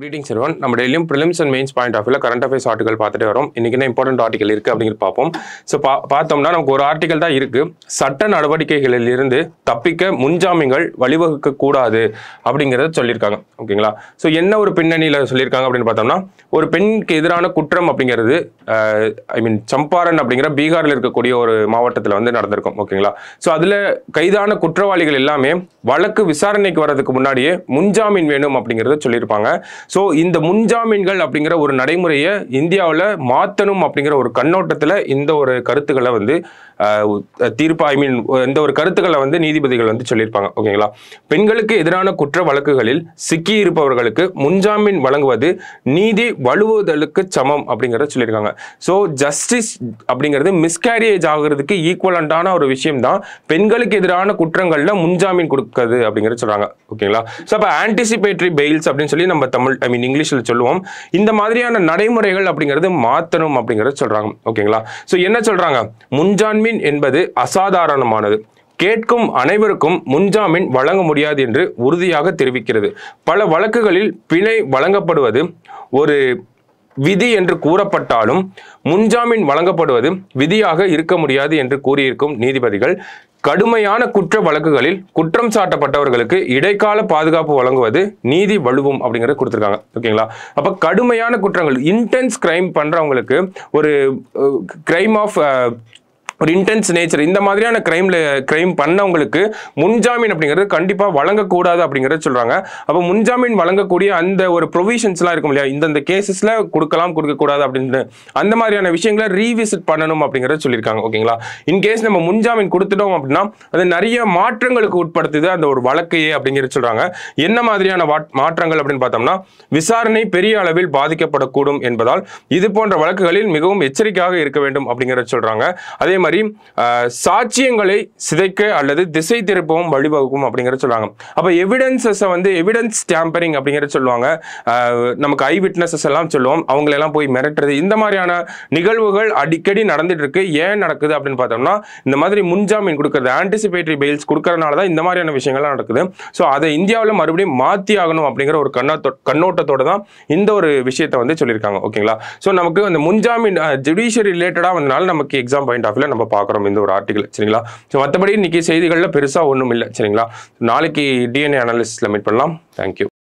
greetings Selvan நம்ம டெய்லியும் prelims and mains point of current affairs article பார்த்துட்டு வரோம் இன்றைக்கி என்ன இம்பார்ட்டன்ட் ஆர்டிகல் இருக்குது அப்படிங்கிற பார்ப்போம் ஸோ பா பார்த்தோம்னா நமக்கு ஒரு ஆர்டிகல் தான் இருக்குது சட்ட நடவடிக்கைகளிலிருந்து தப்பிக்க முன்ஜாமீன்கள் வழிவகுக்கக்கூடாது கூடாது அப்படிங்கிறத சொல்லியிருக்காங்க ஓகேங்களா ஸோ என்ன ஒரு பின்னணியில் சொல்லியிருக்காங்க அப்படின்னு பார்த்தோம்னா ஒரு பெண்ணுக்கு எதிரான குற்றம் அப்படிங்கிறது ஐ மீன் சம்பாரன் அப்படிங்கிற பீகாரில் இருக்கக்கூடிய ஒரு மாவட்டத்தில் வந்து நடந்திருக்கும் ஓகேங்களா ஸோ அதில் கைதான குற்றவாளிகள் எல்லாமே வழக்கு விசாரணைக்கு வர்றதுக்கு முன்னாடியே முன்ஜாமீன் வேணும் அப்படிங்கிறத சொல்லியிருப்பாங்க ஸோ இந்த முன்ஜாமீன்கள் அப்படிங்கிற ஒரு நடைமுறையை இந்தியாவில் மாற்றணும் அப்படிங்கிற ஒரு கண்ணோட்டத்தில் இந்த ஒரு கருத்துக்களை வந்து தீர்ப்பு ஐ மீன் இந்த ஒரு கருத்துக்களை வந்து நீதிபதிகள் வந்து சொல்லியிருப்பாங்க ஓகேங்களா பெண்களுக்கு எதிரான குற்ற வழக்குகளில் சிக்கி இருப்பவர்களுக்கு முன்ஜாமீன் வழங்குவது நீதி வலுவுதலுக்கு சமம் அப்படிங்கிறத சொல்லியிருக்காங்க ஸோ ஜஸ்டிஸ் அப்படிங்கிறது மிஸ்கேரியேஜ் ஆகுறதுக்கு ஈக்குவலண்டான ஒரு விஷயம் தான் பெண்களுக்கு எதிரான குற்றங்களில் முன்ஜாமீன் கொடுக்குறது அப்படிங்கிறத சொல்கிறாங்க ஓகேங்களா ஸோ அப்போ ஆன்டிசிபேட்டரி பெயில்ஸ் அப்படின்னு சொல்லி நம்ம தமிழ் சொல் ஐ மீன் இங்கிலீஷில் சொல்லுவோம் இந்த மாதிரியான நடைமுறைகள் அப்படிங்கிறது மாற்றணும் அப்படிங்கிறத சொல்கிறாங்க ஓகேங்களா ஸோ என்ன சொல்கிறாங்க முன்ஜான்மீன் என்பது அசாதாரணமானது கேட்கும் அனைவருக்கும் முன்ஜாமீன் வழங்க முடியாது என்று உறுதியாக தெரிவிக்கிறது பல வழக்குகளில் பிணை வழங்கப்படுவது ஒரு விதி என்று கூறப்பட்டாலும் முன்ஜாமீன் வழங்கப்படுவது விதியாக இருக்க முடியாது என்று கூறியிருக்கும் நீதிபதிகள் கடுமையான குற்ற வழக்குகளில் குற்றம் சாட்டப்பட்டவர்களுக்கு இடைக்கால பாதுகாப்பு வழங்குவது நீதி வலுவும் அப்படிங்கிறத கொடுத்துருக்காங்க ஓகேங்களா அப்போ கடுமையான குற்றங்கள் இன்டென்ஸ் கிரைம் பண்ணுறவங்களுக்கு ஒரு கிரைம் ஆஃப் ஒரு இன்டென்ஸ் நேச்சர் இந்த மாதிரியான கிரைம்ல கிரைம் பண்ணவங்களுக்கு முன்ஜாமீன் அப்படிங்கிறது கண்டிப்பாக வழங்கக்கூடாது அப்படிங்கிறத சொல்கிறாங்க அப்போ முன்ஜாமீன் வழங்கக்கூடிய அந்த ஒரு ப்ரொவிஷன்ஸ்லாம் இருக்கும் இல்லையா இந்தந்த கேசஸில் கொடுக்கலாம் கொடுக்கக்கூடாது அப்படின்னு அந்த மாதிரியான விஷயங்களை ரீவிசிட் பண்ணணும் அப்படிங்கிறத சொல்லியிருக்காங்க ஓகேங்களா இன்கேஸ் நம்ம முன்ஜாமீன் கொடுத்துட்டோம் அப்படின்னா அது நிறைய மாற்றங்களுக்கு உட்படுத்துது அந்த ஒரு வழக்கையே அப்படிங்கிறது சொல்கிறாங்க என்ன மாதிரியான மாற்றங்கள் அப்படின்னு பார்த்தோம்னா விசாரணை பெரிய அளவில் பாதிக்கப்படக்கூடும் என்பதால் இது போன்ற வழக்குகளில் மிகவும் எச்சரிக்கையாக இருக்க வேண்டும் அப்படிங்கிறத சொல்கிறாங்க அதே மாதிரி மாதிரி சாட்சியங்களை சிதைக்க அல்லது திசை திருப்பவும் வழிவகுக்கும் அப்படிங்கிற சொல்லுவாங்க அப்போ எவிடன்சஸை வந்து எவிடன்ஸ் டேம்பரிங் அப்படிங்கிற சொல்லுவாங்க நமக்கு ஐ விட்னஸஸ் எல்லாம் சொல்லுவோம் அவங்களெல்லாம் போய் மிரட்டுறது இந்த மாதிரியான நிகழ்வுகள் அடிக்கடி நடந்துட்டு இருக்கு ஏன் நடக்குது அப்படின்னு பார்த்தோம்னா இந்த மாதிரி முன்ஜாமீன் கொடுக்கறது ஆன்டிசிபேட்டரி பெயில்ஸ் கொடுக்கறதுனால தான் இந்த மாதிரியான விஷயங்கள்லாம் நடக்குது ஸோ அதை இந்தியாவில் மறுபடியும் மாற்றி ஆகணும் அப்படிங்கிற ஒரு கண்ணோட்ட கண்ணோட்டத்தோட தான் இந்த ஒரு விஷயத்தை வந்து சொல்லியிருக்காங்க ஓகேங்களா ஸோ நமக்கு அந்த முன்ஜாமீன் ஜுடிஷியரி ரிலேட்டடாக வந்தனால நமக்கு எக்ஸாம் பாயிண்ட் ஆஃப் நம்ம பார்க்குறோம் இந்த ஒரு ஆர்டிக்கல் சரிங்களா ஸோ மற்றபடி இன்றைக்கி செய்திகளில் பெருசாக ஒன்றும் இல்லை சரிங்களா நாளைக்கு டிஎன்ஏ அனாலிசிஸில் மீட் பண்ணலாம் தேங்க்யூ